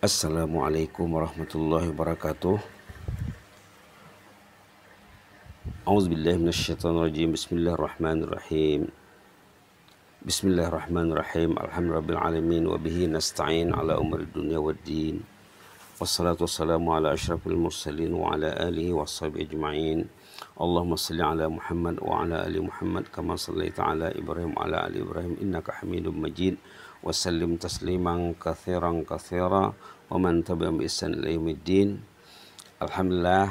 Assalamualaikum warahmatullahi wabarakatuh. A'udzu billahi minasy syaithanir rajim. Bismillahirrahmanirrahim. Bismillahirrahmanirrahim. Alhamdulillahirabbil alamin wa bihi nasta'in 'ala umuri dunya waddin. Wassalatu wassalamu ala asyrafil mursalin wa ala alihi washabbihi ajma'in. Allahumma salli ala Muhammad wa ala ali Muhammad kama sallaita ala Ibrahim wa ala ali Ibrahim innaka Hamidum Majid. وسلم تسليما كثيرا كثيرا ومن تبعهم بإحسان إلى يوم الدين الحمد لله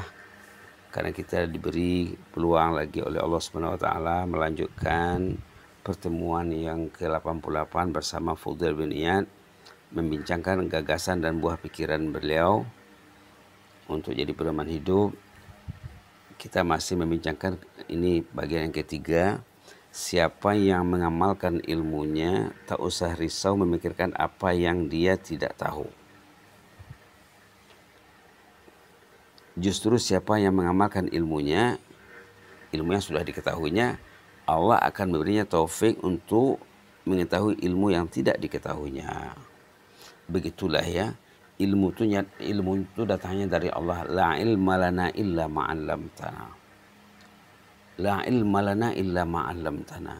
karena kita diberi peluang lagi oleh Allah Subhanahu wa taala melanjutkan pertemuan yang ke-88 bersama Fudail bin Iyad membincangkan gagasan dan buah pikiran beliau untuk jadi pedoman hidup. Kita masih membincangkan ini bagian yang ketiga Siapa yang mengamalkan ilmunya, tak usah risau memikirkan apa yang dia tidak tahu. Justru siapa yang mengamalkan ilmunya, ilmu yang sudah diketahuinya, Allah akan memberinya taufik untuk mengetahui ilmu yang tidak diketahuinya. Begitulah ya, ilmu itu ilmu itu datangnya dari Allah. La ilma lana illa ma'allamtana. La ilma lana illa tanah.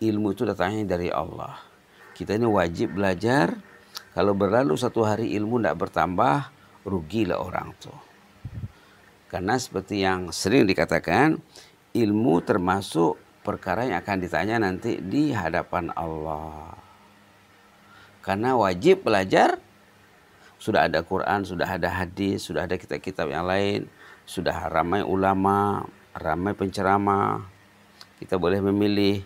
Ilmu itu datangnya dari Allah. Kita ini wajib belajar. Kalau berlalu satu hari ilmu tidak bertambah, rugilah orang tuh. Karena seperti yang sering dikatakan, ilmu termasuk perkara yang akan ditanya nanti di hadapan Allah. Karena wajib belajar, sudah ada Quran, sudah ada hadis, sudah ada kitab-kitab yang lain, sudah ramai ulama, ramai penceramah, kita boleh memilih.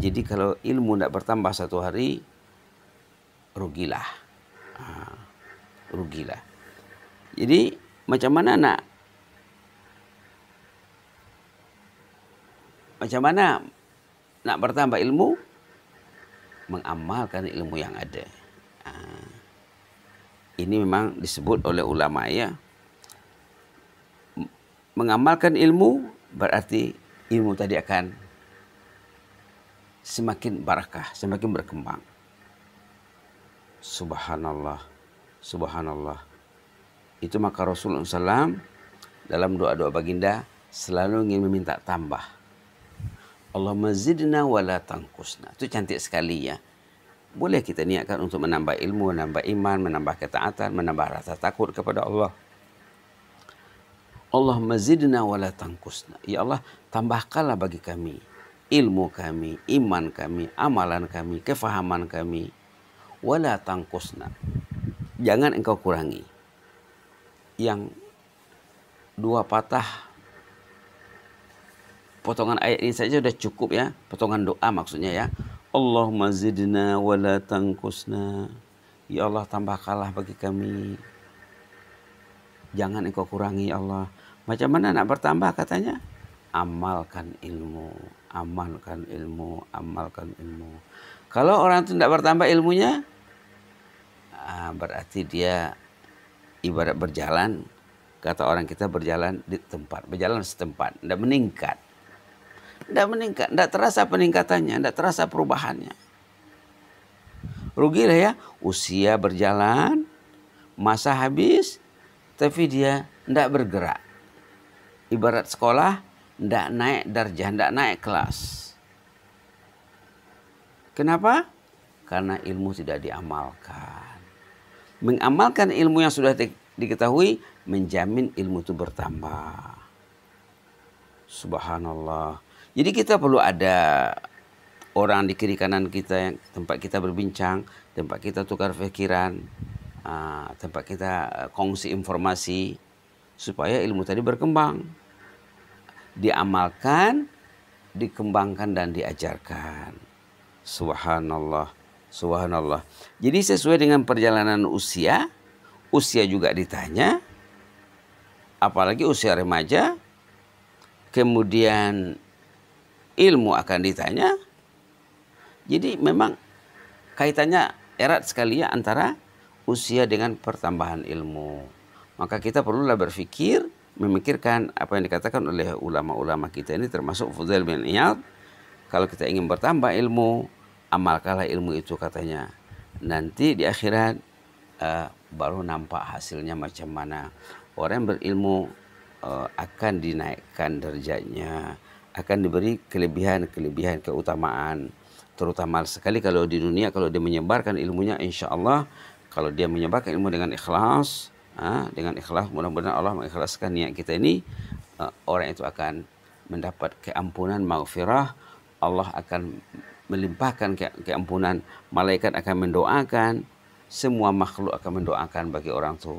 Jadi kalau ilmu tidak bertambah satu hari, rugilah. rugilah. Jadi macam mana nak? Macam mana nak bertambah ilmu? Mengamalkan ilmu yang ada. ini memang disebut oleh ulama ya. Mengamalkan ilmu berarti ilmu tadi akan semakin barakah, semakin berkembang. Subhanallah, subhanallah. Itu maka Rasulullah SAW dalam doa-doa baginda selalu ingin meminta tambah. Allah mazidna wala tangkusna. Itu cantik sekali ya. Boleh kita niatkan untuk menambah ilmu, menambah iman, menambah ketaatan, menambah rasa takut kepada Allah. Allah mazidna wala tangkusna. Ya Allah, tambahkanlah bagi kami ilmu kami, iman kami, amalan kami, kefahaman kami. Wala tangkusna. Jangan engkau kurangi. Yang dua patah potongan ayat ini saja sudah cukup ya. Potongan doa maksudnya ya. Allahumma zidna wala tangkusna. Ya Allah tambahkanlah bagi kami Jangan engkau kurangi ya Allah. Macam mana nak bertambah katanya? Amalkan ilmu, amalkan ilmu, amalkan ilmu. Kalau orang itu tidak bertambah ilmunya, ah, berarti dia ibarat berjalan, kata orang kita berjalan di tempat, berjalan setempat, tidak meningkat. Tidak meningkat, tidak terasa peningkatannya, tidak terasa perubahannya. Rugilah ya, usia berjalan, masa habis, tapi dia tidak bergerak. Ibarat sekolah, tidak naik darjah, tidak naik kelas. Kenapa? Karena ilmu tidak diamalkan. Mengamalkan ilmu yang sudah diketahui menjamin ilmu itu bertambah. Subhanallah. Jadi kita perlu ada orang di kiri kanan kita yang tempat kita berbincang, tempat kita tukar pikiran. Ah, tempat kita eh, kongsi informasi supaya ilmu tadi berkembang, diamalkan, dikembangkan dan diajarkan. Subhanallah, subhanallah. Jadi sesuai dengan perjalanan usia, usia juga ditanya, apalagi usia remaja, kemudian ilmu akan ditanya. Jadi memang kaitannya erat sekali ya antara usia dengan pertambahan ilmu. Maka kita perlulah berpikir, memikirkan apa yang dikatakan oleh ulama-ulama kita ini termasuk Fudel bin Iyad. Kalau kita ingin bertambah ilmu, amalkanlah ilmu itu katanya. Nanti di akhirat uh, baru nampak hasilnya macam mana. Orang yang berilmu uh, akan dinaikkan derajatnya, akan diberi kelebihan-kelebihan keutamaan terutama sekali kalau di dunia kalau dia menyebarkan ilmunya insya Allah kalau dia menyebarkan ilmu dengan ikhlas, dengan ikhlas mudah-mudahan Allah mengikhlaskan niat kita ini, eh, orang itu akan mendapat keampunan maghfirah, Allah akan melimpahkan keampunan, malaikat akan mendoakan, semua makhluk akan mendoakan bagi orang itu.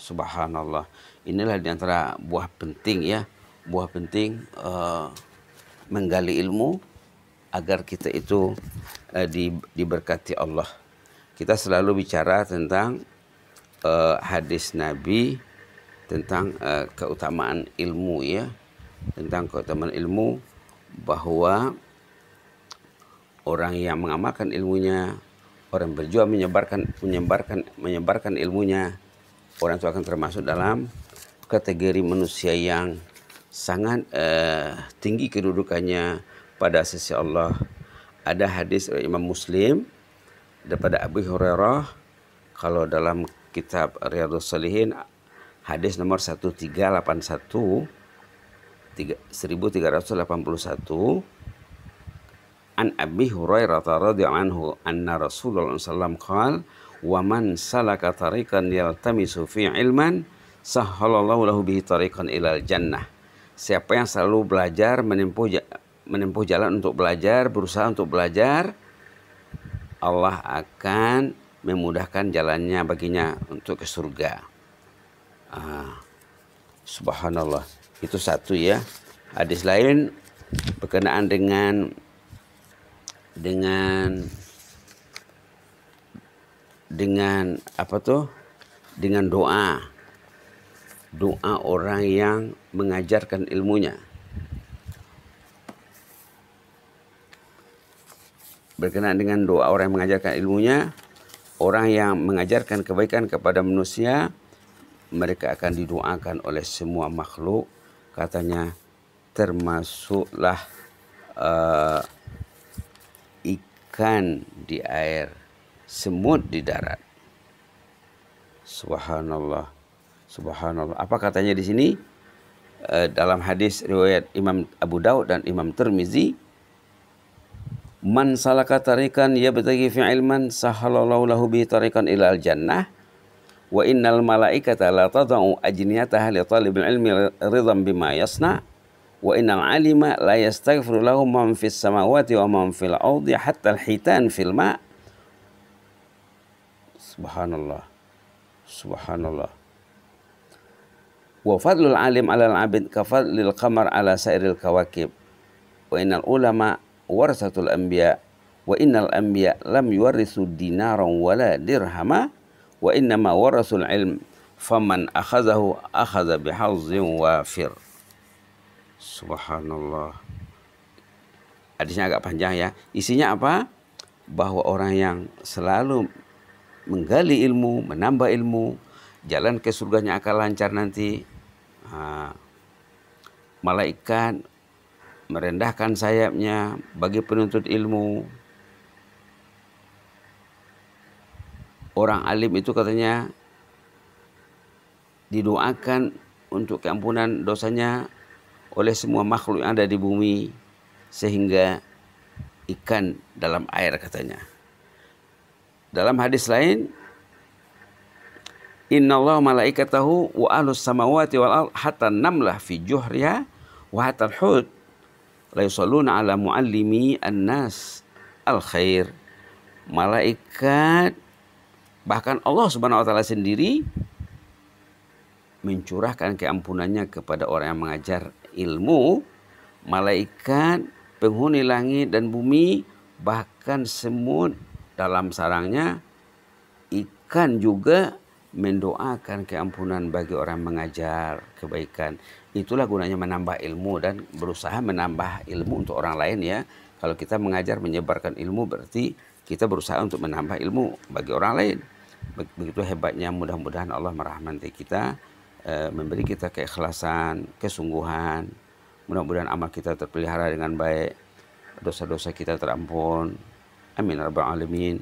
Subhanallah. Inilah diantara buah penting ya, buah penting eh, menggali ilmu agar kita itu eh, diberkati Allah kita selalu bicara tentang uh, hadis Nabi tentang uh, keutamaan ilmu ya tentang keutamaan ilmu bahwa orang yang mengamalkan ilmunya orang berjuang menyebarkan menyebarkan menyebarkan ilmunya orang itu akan termasuk dalam kategori manusia yang sangat uh, tinggi kedudukannya pada sisi Allah ada hadis oleh Imam Muslim daripada Abu Hurairah kalau dalam kitab Riyadhus Salihin hadis nomor 1381 1381 An Abi Hurairah radhiyallahu anhu anna Rasulullah sallallahu alaihi wasallam wa man salaka tariqan yaltamisu fi ilman sahhalallahu lahu bihi tariqan ilal jannah. Siapa yang selalu belajar menempuh menempuh jalan untuk belajar, berusaha untuk belajar, Allah akan memudahkan jalannya baginya untuk ke surga. Ah, subhanallah. Itu satu ya. Hadis lain berkenaan dengan dengan dengan apa tuh? Dengan doa. Doa orang yang mengajarkan ilmunya. berkenaan dengan doa orang yang mengajarkan ilmunya, orang yang mengajarkan kebaikan kepada manusia, mereka akan didoakan oleh semua makhluk, katanya termasuklah uh, ikan di air, semut di darat. Subhanallah. Subhanallah. Apa katanya di sini? Uh, dalam hadis riwayat Imam Abu Daud dan Imam Tirmizi Man salaka tarikan betagi fi ilman sahalallahu lahu bi tarikan ilal jannah wa innal malaikata la tad'u ajniyataha li talibil ilmi ridan bima yasna wa innal alima la yastaghfiru lahu man fis samawati wa man fil ardi hatta al hitan fil ma Subhanallah Subhanallah Wa fadlul alim al abid ka fadlil qamar ala sairil kawakib Wa innal ulama warasatul anbiya wa innal anbiya lam yuwarisu dinaran wala dirhama wa innama warasul ilm faman akhazahu akhaza bihazzin wafir subhanallah hadisnya agak panjang ya isinya apa bahwa orang yang selalu menggali ilmu menambah ilmu jalan ke surganya akan lancar nanti ha. malaikat merendahkan sayapnya bagi penuntut ilmu. Orang alim itu katanya didoakan untuk keampunan dosanya oleh semua makhluk yang ada di bumi sehingga ikan dalam air katanya. Dalam hadis lain Inna Allah malaikatahu wa ahlus samawati wal al hatta namlah fi juhriha wa hatta hud la ala muallimi annas al khair. Malaikat bahkan Allah Subhanahu wa taala sendiri mencurahkan keampunannya kepada orang yang mengajar ilmu, malaikat, penghuni langit dan bumi, bahkan semut dalam sarangnya, ikan juga mendoakan keampunan bagi orang mengajar kebaikan. Itulah gunanya menambah ilmu dan berusaha menambah ilmu untuk orang lain ya. Kalau kita mengajar menyebarkan ilmu berarti kita berusaha untuk menambah ilmu bagi orang lain. Begitu hebatnya mudah-mudahan Allah merahmati kita, eh, memberi kita keikhlasan, kesungguhan. Mudah-mudahan amal kita terpelihara dengan baik, dosa-dosa kita terampun. Amin ya rabbal alamin.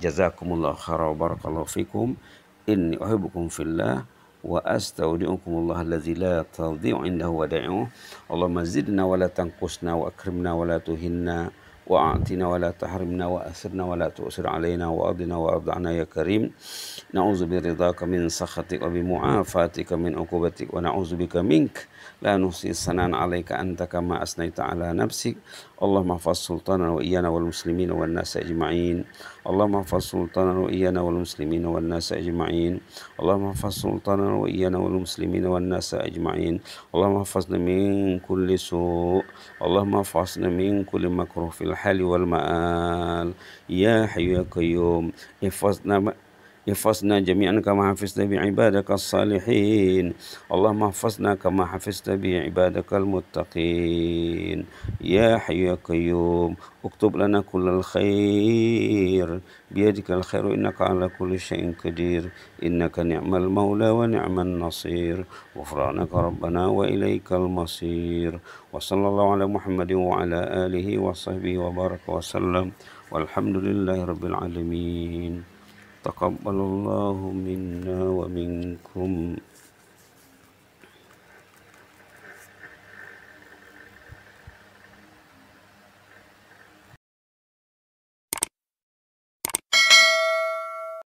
Jazakumullah khairan barakallahu fikum. إني أحبكم في الله وأستودعكم الله الذي لا تضيع عنده ودائعه اللهم زدنا ولا تنقصنا وأكرمنا ولا تهنا وأعطنا ولا تحرمنا وأثرنا ولا تؤثر علينا وأرضنا وأرضعنا يا كريم نعوذ برضاك من سخطك وبمعافاتك من عقوبتك ونعوذ بك منك لا نحصي الثناء عليك أنت كما أثنيت على نفسك اللهم احفظ سلطاننا وإيانا والمسلمين والناس أجمعين اللهم احفظ سلطاننا وإيانا والمسلمين والناس أجمعين اللهم احفظ سلطاننا وإيانا والمسلمين والناس أجمعين اللهم احفظنا من كل سوء اللهم احفظنا من كل مكروه في الحال والمآل يا حي يا قيوم احفظنا احفظنا جميعا كما حفظت بعبادك الصالحين اللهم احفظنا كما حفظت بعبادك المتقين يا حي يا قيوم اكتب لنا كل الخير بيدك الخير إنك على كل شيء قدير إنك نعم المولى ونعم النصير غفرانك ربنا وإليك المصير وصلى الله على محمد وعلى آله وصحبه وبارك وسلم والحمد لله رب العالمين تقبل الله منا ومنكم